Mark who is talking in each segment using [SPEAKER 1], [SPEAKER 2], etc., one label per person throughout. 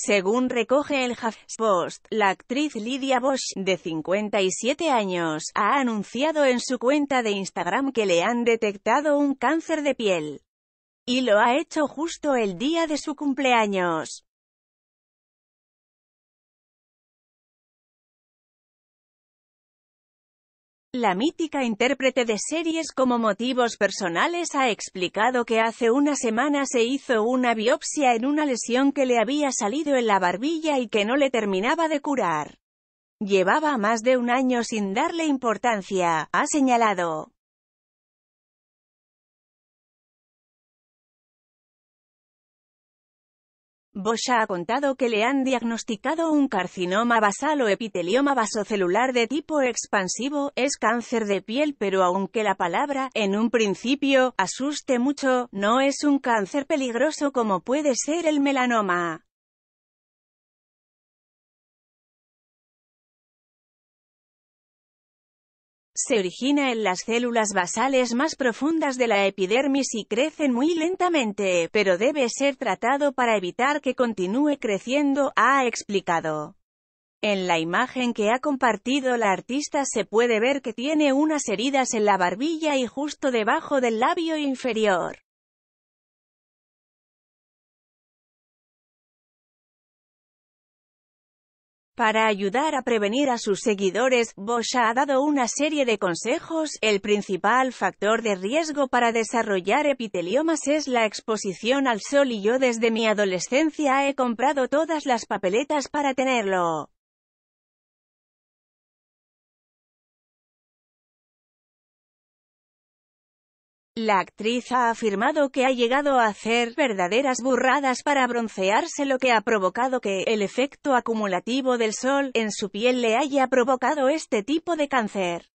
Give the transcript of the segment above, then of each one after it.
[SPEAKER 1] Según recoge el HuffPost, la actriz Lydia Bosch, de 57 años, ha anunciado en su cuenta de Instagram que le han detectado un cáncer de
[SPEAKER 2] piel. Y lo ha hecho justo el día de su cumpleaños. La mítica intérprete de series como motivos personales ha
[SPEAKER 1] explicado que hace una semana se hizo una biopsia en una lesión que le había salido en la barbilla y que no le terminaba de curar. Llevaba más de un año sin
[SPEAKER 2] darle importancia, ha señalado.
[SPEAKER 3] Bosch ha contado que le han diagnosticado un carcinoma basal o epitelioma vasocelular de tipo
[SPEAKER 1] expansivo, es cáncer de piel pero aunque la palabra, en un principio, asuste
[SPEAKER 2] mucho, no es un cáncer peligroso como puede ser el melanoma. Se origina en las células basales más profundas de la epidermis
[SPEAKER 1] y crecen muy lentamente, pero debe ser tratado para evitar que continúe creciendo, ha explicado. En la imagen que ha compartido la artista
[SPEAKER 3] se puede ver que tiene unas heridas en la barbilla y justo debajo del labio inferior.
[SPEAKER 2] Para ayudar a prevenir a sus seguidores, Bosch
[SPEAKER 1] ha dado una serie de consejos. El principal factor de riesgo para desarrollar epiteliomas es la exposición al sol y yo desde mi adolescencia he comprado todas
[SPEAKER 2] las papeletas para tenerlo.
[SPEAKER 3] La actriz ha afirmado que ha llegado a hacer verdaderas burradas para broncearse lo que ha provocado que el efecto acumulativo del sol en su piel le haya provocado este tipo de cáncer.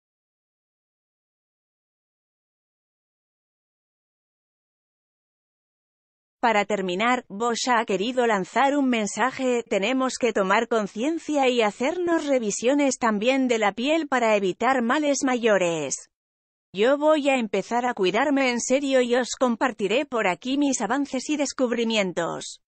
[SPEAKER 2] Para terminar, Bosch ha querido lanzar un mensaje,
[SPEAKER 1] tenemos que tomar conciencia y hacernos revisiones también de la piel para evitar males mayores. Yo voy a empezar a cuidarme en serio y os
[SPEAKER 2] compartiré por aquí mis avances y descubrimientos.